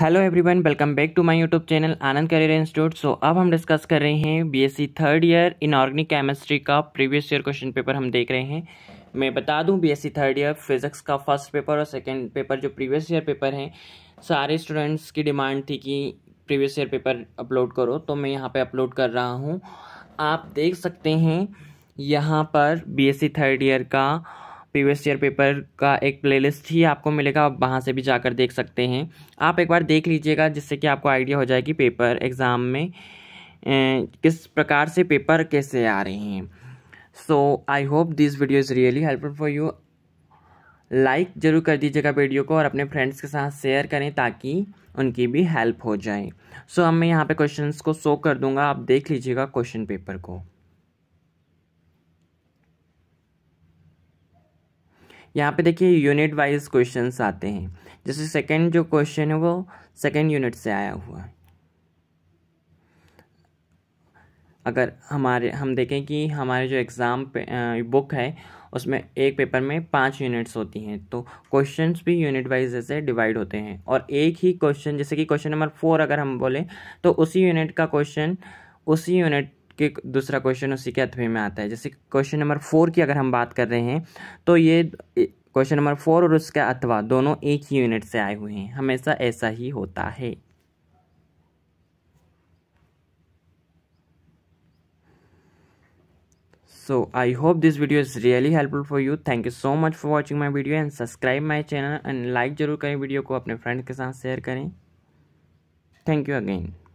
hello everyone welcome back to my YouTube channel Anand career institute so अब हम discuss कर रहे हैं BSc third year inorganic chemistry का प्रीवियस ईयर क्वेश्चन पेपर हम देख रहे हैं मैं बता दूं बीएससी थर्ड ईयर फिजिक्स का फर्स्ट पेपर और सेकंड पेपर जो प्रीवियस ईयर पेपर हैं सारे स्टूडेंट्स की डिमांड थी कि प्रीवियस ईयर पेपर अपलोड करो तो मैं यहाँ पर अपलोड कर रहा हूँ आप देख सकते हैं यहाँ पर बी थर्ड ईयर का प्रीवियस ईयर पेपर का एक प्लेलिस्ट ही आपको मिलेगा आप वहाँ से भी जाकर देख सकते हैं आप एक बार देख लीजिएगा जिससे कि आपको आइडिया हो जाए कि पेपर एग्ज़ाम में ए, किस प्रकार से पेपर कैसे आ रहे हैं so I hope this video is really helpful for you like ज़रूर कर दीजिएगा वीडियो को और अपने फ्रेंड्स के साथ शेयर करें ताकि उनकी भी हेल्प हो जाए सो so, अब मैं यहाँ पे क्वेश्चंस को शो कर दूंगा आप देख लीजिएगा क्वेश्चन पेपर को यहाँ पे देखिए यूनिट वाइज क्वेश्चन आते हैं जैसे सेकेंड जो क्वेश्चन है वो सेकेंड यूनिट से आया हुआ है अगर हमारे हम देखें कि हमारे जो एग्ज़ाम बुक है उसमें एक पेपर में पाँच यूनिट्स होती हैं तो क्वेश्चंस भी यूनिट वाइज जैसे डिवाइड होते हैं और एक ही क्वेश्चन जैसे कि क्वेश्चन नंबर फोर अगर हम बोलें तो उसी यूनिट का क्वेश्चन उसी यूनिट कि दूसरा क्वेश्चन उसी के अथवे में आता है जैसे क्वेश्चन नंबर फोर की अगर हम बात कर रहे हैं तो ये क्वेश्चन नंबर फोर और उसका अथवा दोनों एक ही यूनिट से आए हुए हैं हमेशा ऐसा ही होता है so I hope this video is really helpful for you thank you so much for watching my video and subscribe my channel and like जरूर करें वीडियो को अपने फ्रेंड के साथ शेयर करें थैंक यू अगेन